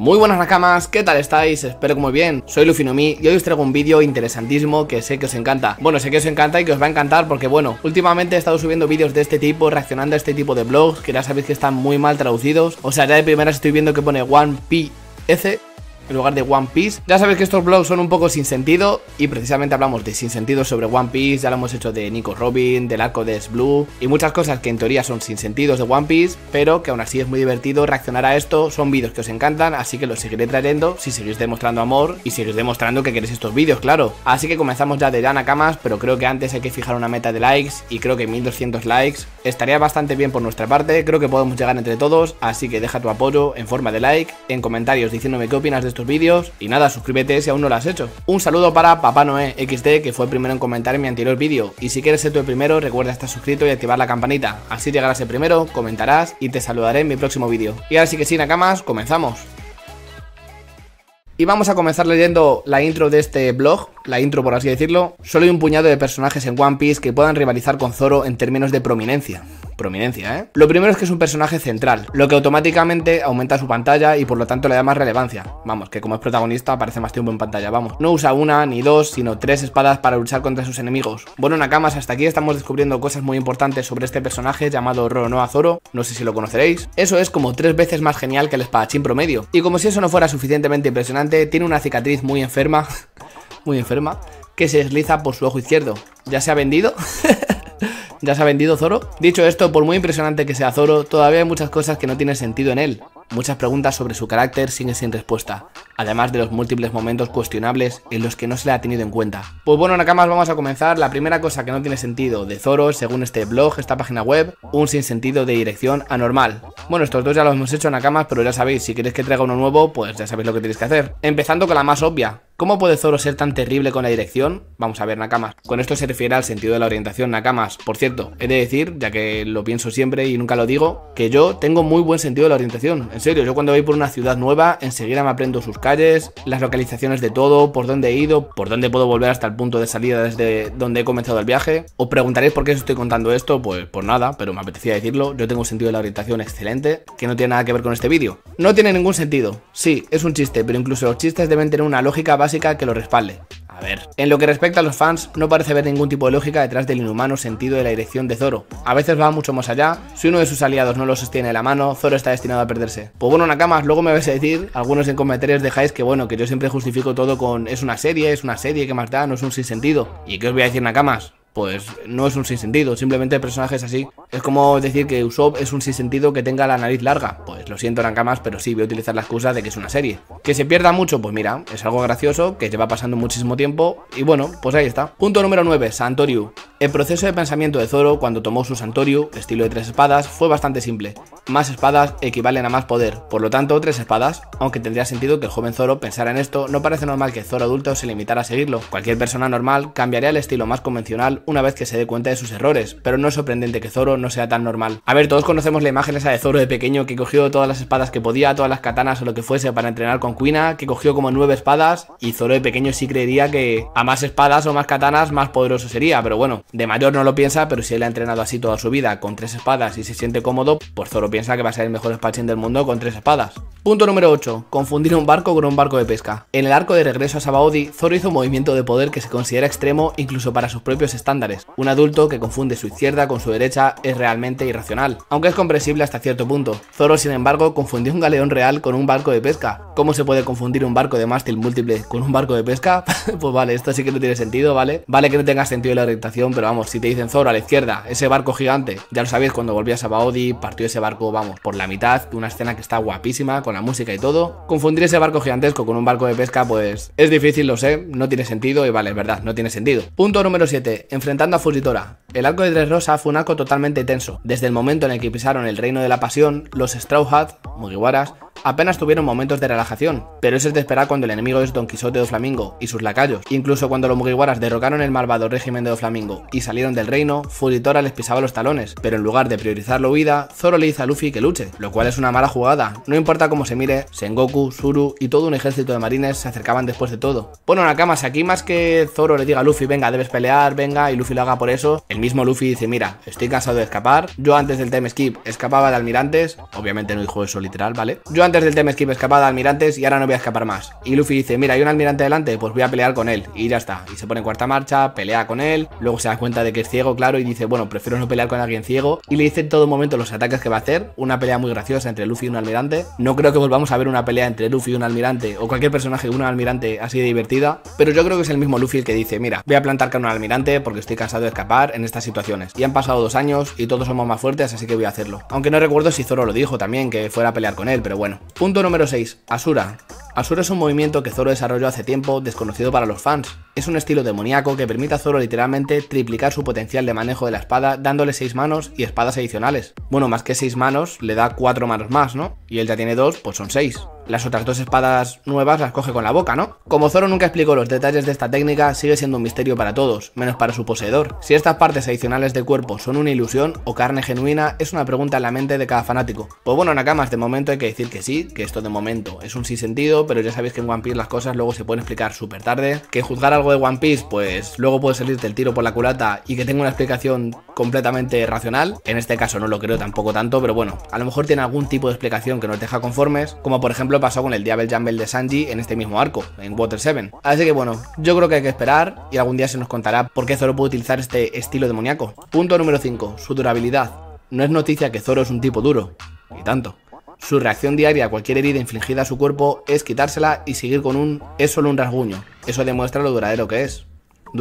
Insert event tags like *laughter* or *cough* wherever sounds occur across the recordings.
Muy buenas nakamas, ¿qué tal estáis? Espero que muy bien, soy Lufinomi y hoy os traigo un vídeo interesantísimo que sé que os encanta Bueno, sé que os encanta y que os va a encantar porque bueno, últimamente he estado subiendo vídeos de este tipo, reaccionando a este tipo de blogs Que ya sabéis que están muy mal traducidos, o sea ya de primera estoy viendo que pone One F en lugar de One Piece. Ya sabéis que estos blogs son un poco sin sentido y precisamente hablamos de sin sentido sobre One Piece, ya lo hemos hecho de Nico Robin, del arco de Blue y muchas cosas que en teoría son sin sentidos de One Piece, pero que aún así es muy divertido reaccionar a esto, son vídeos que os encantan, así que los seguiré trayendo si seguís demostrando amor y seguís demostrando que queréis estos vídeos, claro. Así que comenzamos ya de ya Camas, pero creo que antes hay que fijar una meta de likes y creo que 1200 likes Estaría bastante bien por nuestra parte, creo que podemos llegar entre todos, así que deja tu apoyo en forma de like, en comentarios diciéndome qué opinas de estos vídeos y nada, suscríbete si aún no lo has hecho. Un saludo para Papá Noé XD que fue el primero en comentar en mi anterior vídeo y si quieres ser tú el primero recuerda estar suscrito y activar la campanita, así llegarás el primero, comentarás y te saludaré en mi próximo vídeo. Y ahora sí que sí, Nakamas, comenzamos. Y vamos a comenzar leyendo la intro de este blog, la intro por así decirlo. Solo hay un puñado de personajes en One Piece que puedan rivalizar con Zoro en términos de prominencia prominencia, ¿eh? Lo primero es que es un personaje central, lo que automáticamente aumenta su pantalla y por lo tanto le da más relevancia. Vamos, que como es protagonista aparece más tiempo en pantalla, vamos. No usa una ni dos, sino tres espadas para luchar contra sus enemigos. Bueno, Nakamas, hasta aquí estamos descubriendo cosas muy importantes sobre este personaje llamado Roronoa Zoro, no sé si lo conoceréis. Eso es como tres veces más genial que el espadachín promedio. Y como si eso no fuera suficientemente impresionante, tiene una cicatriz muy enferma, *laughs* muy enferma, que se desliza por su ojo izquierdo. ¿Ya se ha vendido? *laughs* ¿Ya se ha vendido Zoro? Dicho esto, por muy impresionante que sea Zoro, todavía hay muchas cosas que no tienen sentido en él. Muchas preguntas sobre su carácter siguen sin respuesta, además de los múltiples momentos cuestionables en los que no se le ha tenido en cuenta. Pues bueno, Nakamas, vamos a comenzar. La primera cosa que no tiene sentido de Zoro, según este blog, esta página web, un sinsentido de dirección anormal. Bueno, estos dos ya los hemos hecho, Nakamas, pero ya sabéis, si queréis que traiga uno nuevo, pues ya sabéis lo que tenéis que hacer. Empezando con la más obvia, ¿Cómo puede Zoro ser tan terrible con la dirección? Vamos a ver, Nakamas. Con esto se refiere al sentido de la orientación, Nakamas. Por cierto, he de decir, ya que lo pienso siempre y nunca lo digo, que yo tengo muy buen sentido de la orientación. En serio, yo cuando voy por una ciudad nueva, enseguida me aprendo sus calles, las localizaciones de todo, por dónde he ido, por dónde puedo volver hasta el punto de salida desde donde he comenzado el viaje. Os preguntaréis por qué os estoy contando esto, pues por nada, pero me apetecía decirlo. Yo tengo un sentido de la orientación excelente, que no tiene nada que ver con este vídeo. No tiene ningún sentido. Sí, es un chiste, pero incluso los chistes deben tener una lógica base que lo respalde. A ver. En lo que respecta a los fans, no parece haber ningún tipo de lógica detrás del inhumano sentido de la dirección de Zoro. A veces va mucho más allá, si uno de sus aliados no lo sostiene de la mano, Zoro está destinado a perderse. Pues bueno, Nakamas, luego me vais a decir, algunos en comentarios dejáis que bueno, que yo siempre justifico todo con es una serie, es una serie, que más da, no es un sinsentido. ¿Y qué os voy a decir, Nakamas? pues no es un sinsentido, simplemente personajes así. Es como decir que Usopp es un sinsentido que tenga la nariz larga. Pues lo siento, más pero sí voy a utilizar la excusa de que es una serie. Que se pierda mucho, pues mira, es algo gracioso, que lleva pasando muchísimo tiempo. Y bueno, pues ahí está. Punto número 9, Santoriu. El proceso de pensamiento de Zoro cuando tomó su Santorio, estilo de tres espadas, fue bastante simple. Más espadas equivalen a más poder, por lo tanto tres espadas, aunque tendría sentido que el joven Zoro pensara en esto, no parece normal que Zoro adulto se limitara a seguirlo. Cualquier persona normal cambiaría el estilo más convencional una vez que se dé cuenta de sus errores, pero no es sorprendente que Zoro no sea tan normal. A ver, todos conocemos la imagen esa de Zoro de pequeño que cogió todas las espadas que podía, todas las katanas o lo que fuese para entrenar con Kuina, que cogió como nueve espadas y Zoro de pequeño sí creería que a más espadas o más katanas más poderoso sería, pero bueno, de mayor no lo piensa, pero si él ha entrenado así toda su vida con tres espadas y se siente cómodo, pues Zoro piensa que va a ser el mejor espadachín del mundo con tres espadas. Punto número 8. Confundir un barco con un barco de pesca. En el arco de regreso a Sabaody, Zoro hizo un movimiento de poder que se considera extremo incluso para sus propios estándares. Un adulto que confunde su izquierda con su derecha es realmente irracional, aunque es comprensible hasta cierto punto. Zoro, sin embargo, confundió un galeón real con un barco de pesca. ¿Cómo se puede confundir un barco de mástil múltiple con un barco de pesca? *laughs* pues vale, esto sí que no tiene sentido, ¿vale? Vale que no tenga sentido la orientación, pero vamos, si te dicen Zoro a la izquierda, ese barco gigante, ya lo sabéis, cuando volví a Sabaody, partió ese barco, vamos, por la mitad, una escena que está guapísima, con la música y todo. Confundir ese barco gigantesco con un barco de pesca, pues es difícil, lo sé, no tiene sentido y vale, es verdad, no tiene sentido. Punto número 7. Enfrentando a Fusitora. El arco de Tres rosa fue un arco totalmente tenso. Desde el momento en el que pisaron el reino de la pasión, los Straw Hat, Mugiwaras, apenas tuvieron momentos de relajación, pero eso es de esperar cuando el enemigo es Don Quijote de Flamingo y sus lacayos. Incluso cuando los Mugiwaras derrocaron el malvado régimen de Flamingo y salieron del reino, Furitora les pisaba los talones, pero en lugar de priorizar la huida, Zoro le dice a Luffy que luche, lo cual es una mala jugada. No importa cómo se mire, Sengoku, Suru y todo un ejército de marines se acercaban después de todo. Bueno, si aquí más que Zoro le diga a Luffy, venga, debes pelear, venga, y Luffy lo haga por eso, el mismo Luffy dice, mira, estoy cansado de escapar, yo antes del time skip escapaba de almirantes, obviamente no dijo eso literal, ¿vale? Yo antes del tema skip escapada de almirantes y ahora no voy a escapar más. Y Luffy dice, mira, hay un almirante delante, pues voy a pelear con él. Y ya está. Y se pone en cuarta marcha, pelea con él, luego se da cuenta de que es ciego, claro, y dice, bueno, prefiero no pelear con alguien ciego. Y le dice en todo momento los ataques que va a hacer, una pelea muy graciosa entre Luffy y un almirante. No creo que volvamos a ver una pelea entre Luffy y un almirante, o cualquier personaje y un almirante así de divertida, pero yo creo que es el mismo Luffy el que dice, mira, voy a plantar con un almirante porque estoy cansado de escapar en estas situaciones. Y han pasado dos años y todos somos más fuertes, así que voy a hacerlo. Aunque no recuerdo si Zoro lo dijo también, que fuera a pelear con él, pero bueno. Punto número 6. Asura. Asura es un movimiento que Zoro desarrolló hace tiempo, desconocido para los fans. Es un estilo demoníaco que permite a Zoro literalmente triplicar su potencial de manejo de la espada dándole 6 manos y espadas adicionales. Bueno, más que 6 manos, le da 4 manos más, ¿no? Y él ya tiene 2, pues son 6. Las otras dos espadas nuevas las coge con la boca, ¿no? Como Zoro nunca explicó los detalles de esta técnica, sigue siendo un misterio para todos, menos para su poseedor. Si estas partes adicionales del cuerpo son una ilusión o carne genuina, es una pregunta en la mente de cada fanático. Pues bueno, Nakamas, de momento hay que decir que sí, que esto de momento es un sí sentido, pero ya sabéis que en One Piece las cosas luego se pueden explicar súper tarde. Que juzgar algo de One Piece, pues luego puede salirte el tiro por la culata y que tenga una explicación completamente racional. En este caso no lo creo tampoco tanto, pero bueno, a lo mejor tiene algún tipo de explicación que nos deja conformes, como por ejemplo pasó con el Diabel Jumble de Sanji en este mismo arco, en Water 7. Así que bueno, yo creo que hay que esperar y algún día se nos contará por qué Zoro puede utilizar este estilo demoníaco. Punto número 5, su durabilidad. No es noticia que Zoro es un tipo duro, y tanto. Su reacción diaria a cualquier herida infligida a su cuerpo es quitársela y seguir con un es solo un rasguño. Eso demuestra lo duradero que es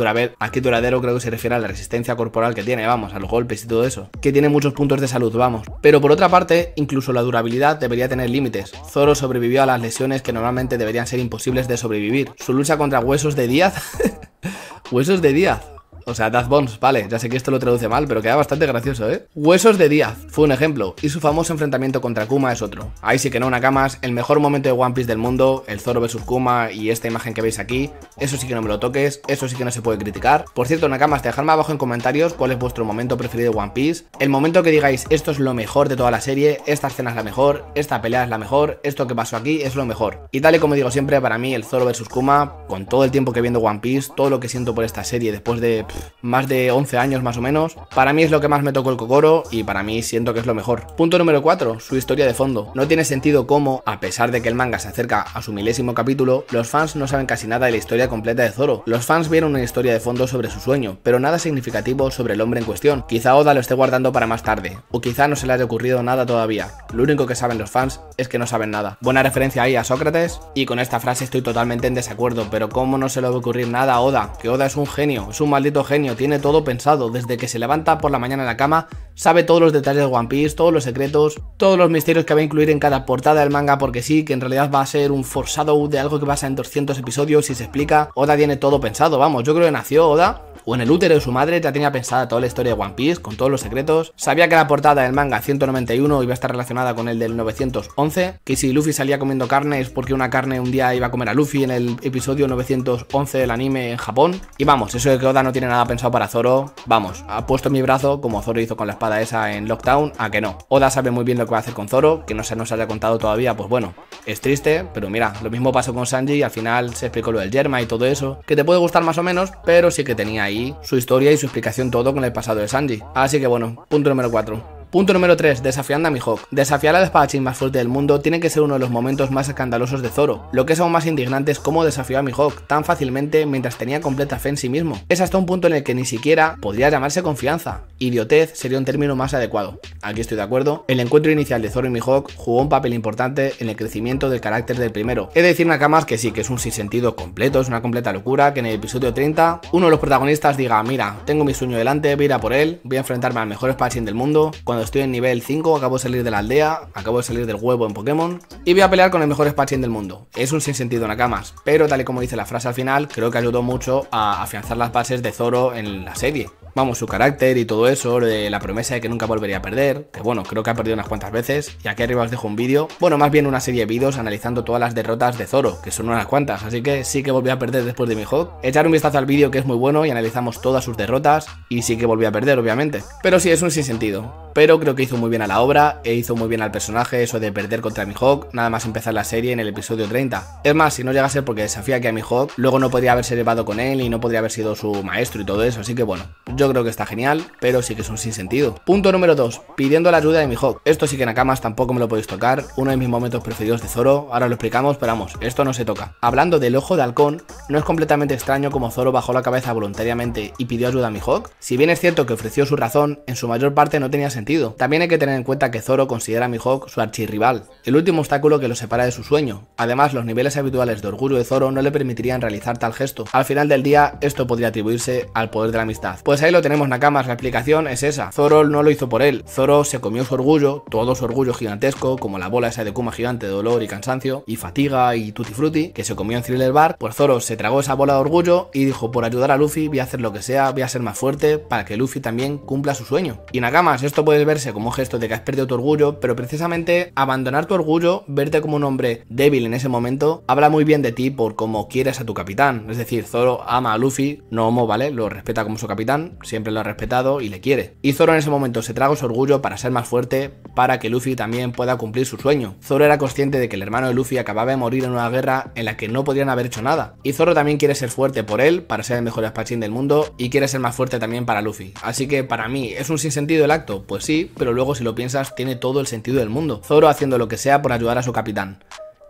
a aquí duradero creo que se refiere a la resistencia corporal que tiene, vamos, a los golpes y todo eso. Que tiene muchos puntos de salud, vamos. Pero por otra parte, incluso la durabilidad debería tener límites. Zoro sobrevivió a las lesiones que normalmente deberían ser imposibles de sobrevivir. Su lucha contra huesos de Díaz... *laughs* huesos de Díaz. O sea, Daz Bones, vale, ya sé que esto lo traduce mal, pero queda bastante gracioso, ¿eh? Huesos de Díaz fue un ejemplo, y su famoso enfrentamiento contra Kuma es otro. Ahí sí que no Nakamas, el mejor momento de One Piece del mundo, el Zoro vs Kuma y esta imagen que veis aquí, eso sí que no me lo toques, eso sí que no se puede criticar. Por cierto, Nakamas, dejadme abajo en comentarios cuál es vuestro momento preferido de One Piece, el momento que digáis esto es lo mejor de toda la serie, esta escena es la mejor, esta pelea es la mejor, esto que pasó aquí es lo mejor. Y tal y como digo siempre, para mí el Zoro vs Kuma, con todo el tiempo que viendo One Piece, todo lo que siento por esta serie después de más de 11 años más o menos. Para mí es lo que más me tocó el cocoro y para mí siento que es lo mejor. Punto número 4, su historia de fondo. No tiene sentido cómo, a pesar de que el manga se acerca a su milésimo capítulo, los fans no saben casi nada de la historia completa de Zoro. Los fans vieron una historia de fondo sobre su sueño, pero nada significativo sobre el hombre en cuestión. Quizá Oda lo esté guardando para más tarde, o quizá no se le haya ocurrido nada todavía. Lo único que saben los fans es que no saben nada. Buena referencia ahí a Sócrates, y con esta frase estoy totalmente en desacuerdo, pero cómo no se le va a ocurrir nada a Oda, que Oda es un genio, es un maldito genio, tiene todo pensado, desde que se levanta por la mañana en la cama, sabe todos los detalles de One Piece, todos los secretos, todos los misterios que va a incluir en cada portada del manga, porque sí, que en realidad va a ser un forzado de algo que pasa en 200 episodios y se explica, Oda tiene todo pensado, vamos, yo creo que nació Oda o en el útero de su madre ya tenía pensada toda la historia de One Piece con todos los secretos, sabía que la portada del manga 191 iba a estar relacionada con el del 911, que si Luffy salía comiendo carne es porque una carne un día iba a comer a Luffy en el episodio 911 del anime en Japón, y vamos, eso de que Oda no tiene nada pensado para Zoro, vamos, ha puesto mi brazo como Zoro hizo con la espada esa en Lockdown, a que no. Oda sabe muy bien lo que va a hacer con Zoro, que no se nos haya contado todavía, pues bueno, es triste, pero mira, lo mismo pasó con Sanji y al final se explicó lo del Yerma y todo eso, que te puede gustar más o menos, pero sí que tenía ahí su historia y su explicación todo con el pasado de Sanji. Así que bueno, punto número 4. Punto número 3. Desafiando a Mihawk. Desafiar al espadachín más fuerte del mundo tiene que ser uno de los momentos más escandalosos de Zoro. Lo que es aún más indignante es cómo desafió a Mihawk tan fácilmente mientras tenía completa fe en sí mismo. Es hasta un punto en el que ni siquiera podría llamarse confianza. Idiotez sería un término más adecuado. Aquí estoy de acuerdo. El encuentro inicial de Zoro y Mihawk jugó un papel importante en el crecimiento del carácter del primero. Es de decir, Nakamas que sí, que es un sinsentido completo, es una completa locura, que en el episodio 30 uno de los protagonistas diga, mira, tengo mi sueño delante, voy a ir a por él, voy a enfrentarme al mejor espadachín del mundo estoy en nivel 5, acabo de salir de la aldea, acabo de salir del huevo en Pokémon y voy a pelear con el mejor Spatien del mundo. Es un sinsentido Nakamas, pero tal y como dice la frase al final, creo que ayudó mucho a afianzar las bases de Zoro en la serie su carácter y todo eso, de la promesa de que nunca volvería a perder, que bueno, creo que ha perdido unas cuantas veces, y aquí arriba os dejo un vídeo, bueno, más bien una serie de vídeos analizando todas las derrotas de Zoro, que son unas cuantas, así que sí que volvió a perder después de mi Echar un vistazo al vídeo que es muy bueno y analizamos todas sus derrotas, y sí que volvió a perder, obviamente. Pero sí, es un sinsentido. Pero creo que hizo muy bien a la obra e hizo muy bien al personaje eso de perder contra Mihawk, nada más empezar la serie en el episodio 30. Es más, si no llega a ser porque desafía que a Mihawk, luego no podría haberse llevado con él y no podría haber sido su maestro y todo eso, así que bueno, yo creo que está genial, pero sí que es un sinsentido. Punto número 2. Pidiendo la ayuda de Mihawk. Esto sí que Nakamas tampoco me lo podéis tocar. Uno de mis momentos preferidos de Zoro. Ahora lo explicamos, pero vamos, esto no se toca. Hablando del ojo de halcón, no es completamente extraño como Zoro bajó la cabeza voluntariamente y pidió ayuda a Mihawk. Si bien es cierto que ofreció su razón, en su mayor parte no tenía sentido. También hay que tener en cuenta que Zoro considera a Mihawk su archirrival, el último obstáculo que lo separa de su sueño. Además, los niveles habituales de orgullo de Zoro no le permitirían realizar tal gesto. Al final del día, esto podría atribuirse al poder de la amistad. Pues ahí lo tenemos, Nakamas. La explicación es esa. Zoro no lo hizo por él. Zoro se comió su orgullo, todo su orgullo gigantesco, como la bola esa de Kuma gigante de dolor y cansancio, y fatiga y tutti frutti, que se comió en Thriller Bar. Pues Zoro se tragó esa bola de orgullo y dijo, por ayudar a Luffy, voy a hacer lo que sea, voy a ser más fuerte para que Luffy también cumpla su sueño. Y Nakamas, esto puede verse como gesto de que has perdido tu orgullo, pero precisamente abandonar tu orgullo, verte como un hombre débil en ese momento, habla muy bien de ti por cómo quieres a tu capitán. Es decir, Zoro ama a Luffy, no homo, ¿vale? Lo respeta como su capitán, siempre lo ha respetado y le quiere. Y Zoro en ese momento se traga su orgullo para ser más fuerte, para que Luffy también pueda cumplir su sueño. Zoro era consciente de que el hermano de Luffy acababa de morir en una guerra en la que no podrían haber hecho nada. Y Zoro también quiere ser fuerte por él, para ser el mejor espachín del mundo, y quiere ser más fuerte también para Luffy. Así que para mí, ¿es un sinsentido el acto? Pues sí, pero luego si lo piensas tiene todo el sentido del mundo. Zoro haciendo lo que sea por ayudar a su capitán.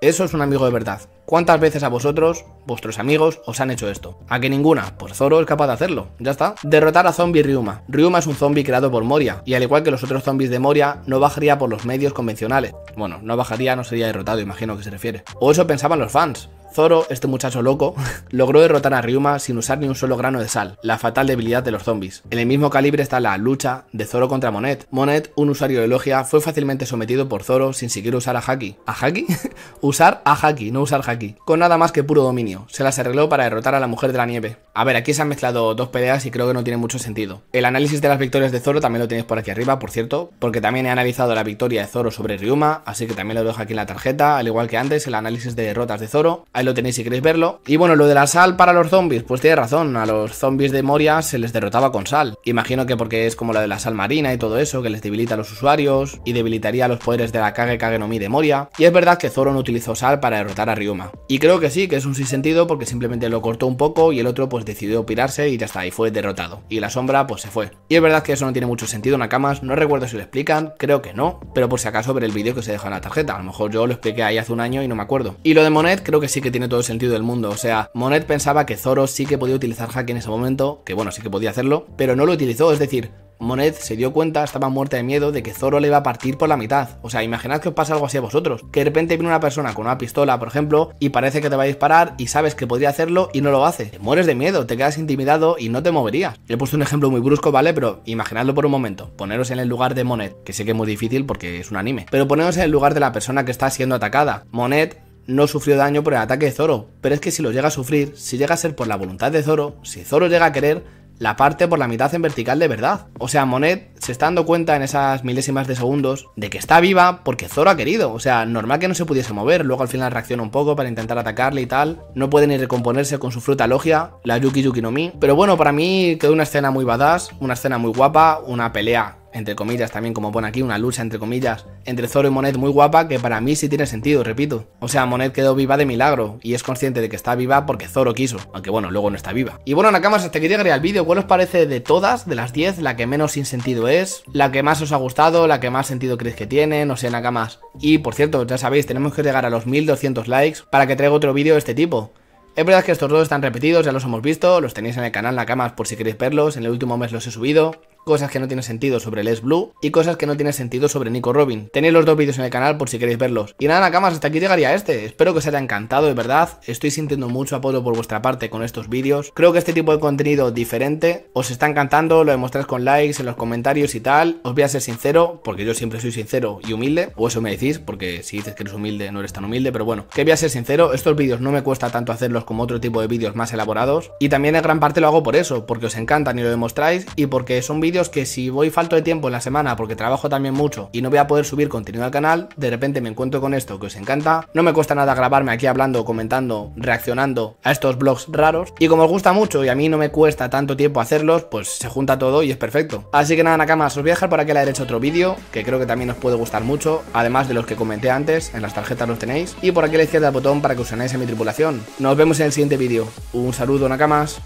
Eso es un amigo de verdad. ¿Cuántas veces a vosotros, vuestros amigos, os han hecho esto? ¿A que ninguna? por Zoro es capaz de hacerlo, ya está. Derrotar a Zombie Ryuma. Ryuma es un zombie creado por Moria, y al igual que los otros zombies de Moria, no bajaría por los medios convencionales. Bueno, no bajaría, no sería derrotado, imagino que se refiere. O eso pensaban los fans, Zoro, este muchacho loco, *laughs* logró derrotar a Ryuma sin usar ni un solo grano de sal, la fatal debilidad de los zombies. En el mismo calibre está la lucha de Zoro contra Monet. Monet, un usuario de logia, fue fácilmente sometido por Zoro sin siquiera usar a Haki. ¿A Haki? *laughs* usar a Haki, no usar Haki. Con nada más que puro dominio. Se las arregló para derrotar a la mujer de la nieve. A ver, aquí se han mezclado dos peleas y creo que no tiene mucho sentido. El análisis de las victorias de Zoro también lo tenéis por aquí arriba, por cierto, porque también he analizado la victoria de Zoro sobre Ryuma, así que también lo dejo aquí en la tarjeta, al igual que antes el análisis de derrotas de Zoro. Ahí lo tenéis si queréis verlo. Y bueno, lo de la sal para los zombies, pues tiene razón. A los zombies de Moria se les derrotaba con sal. Imagino que porque es como la de la sal marina y todo eso, que les debilita a los usuarios y debilitaría los poderes de la Kage mi de Moria. Y es verdad que Zoro utilizó sal para derrotar a Ryuma. Y creo que sí, que es un sinsentido porque simplemente lo cortó un poco y el otro pues decidió pirarse y ya está, y fue derrotado. Y la sombra pues se fue. Y es verdad que eso no tiene mucho sentido, Nakamas. No recuerdo si lo explican, creo que no, pero por si acaso ver el vídeo que se deja en la tarjeta. A lo mejor yo lo expliqué ahí hace un año y no me acuerdo. Y lo de Monet creo que sí que tiene todo el sentido del mundo. O sea, Monet pensaba que Zoro sí que podía utilizar hack en ese momento, que bueno, sí que podía hacerlo, pero no lo utilizó. Es decir, Monet se dio cuenta, estaba muerta de miedo, de que Zoro le iba a partir por la mitad. O sea, imaginad que os pasa algo así a vosotros. Que de repente viene una persona con una pistola, por ejemplo, y parece que te va a disparar y sabes que podría hacerlo y no lo hace. mueres de miedo, te quedas intimidado y no te moverías. Le he puesto un ejemplo muy brusco, ¿vale? Pero imaginadlo por un momento. Poneros en el lugar de Monet, que sé que es muy difícil porque es un anime. Pero poneros en el lugar de la persona que está siendo atacada. Monet no sufrió daño por el ataque de Zoro, pero es que si lo llega a sufrir, si llega a ser por la voluntad de Zoro, si Zoro llega a querer, la parte por la mitad en vertical de verdad. O sea, Monet se está dando cuenta en esas milésimas de segundos de que está viva porque Zoro ha querido. O sea, normal que no se pudiese mover. Luego al final reacciona un poco para intentar atacarle y tal. No puede ni recomponerse con su fruta logia, la Yuki Yuki no Mi. Pero bueno, para mí quedó una escena muy badass, una escena muy guapa, una pelea entre comillas, también como pone aquí, una lucha entre comillas, entre Zoro y Monet muy guapa que para mí sí tiene sentido, repito. O sea, Monet quedó viva de milagro y es consciente de que está viva porque Zoro quiso, aunque bueno, luego no está viva. Y bueno, Nakamas, hasta que llegaría el vídeo. ¿Cuál os parece de todas, de las 10, la que menos sin sentido es, la que más os ha gustado, la que más sentido creéis que tiene, no sé, Nakamas? Y por cierto, ya sabéis, tenemos que llegar a los 1200 likes para que traiga otro vídeo de este tipo. Es verdad que estos dos están repetidos, ya los hemos visto, los tenéis en el canal Nakamas por si queréis verlos, en el último mes los he subido cosas que no tienen sentido sobre Les Blue y cosas que no tienen sentido sobre Nico Robin. Tenéis los dos vídeos en el canal por si queréis verlos. Y nada, nakamas, hasta aquí llegaría este. Espero que os haya encantado, de verdad. Estoy sintiendo mucho apoyo por vuestra parte con estos vídeos. Creo que este tipo de contenido diferente os está encantando, lo demostráis con likes, en los comentarios y tal. Os voy a ser sincero, porque yo siempre soy sincero y humilde, o eso me decís, porque si dices que eres humilde no eres tan humilde, pero bueno, que voy a ser sincero, estos vídeos no me cuesta tanto hacerlos como otro tipo de vídeos más elaborados. Y también en gran parte lo hago por eso, porque os encantan y lo demostráis y porque son vídeos vídeos que si voy falto de tiempo en la semana porque trabajo también mucho y no voy a poder subir contenido al canal, de repente me encuentro con esto que os encanta. No me cuesta nada grabarme aquí hablando, comentando, reaccionando a estos blogs raros. Y como os gusta mucho y a mí no me cuesta tanto tiempo hacerlos, pues se junta todo y es perfecto. Así que nada, Nakamas, os voy a dejar por aquí a la derecha otro vídeo que creo que también os puede gustar mucho, además de los que comenté antes, en las tarjetas los tenéis. Y por aquí a la izquierda el botón para que os unáis a mi tripulación. Nos vemos en el siguiente vídeo. Un saludo, Nakamas.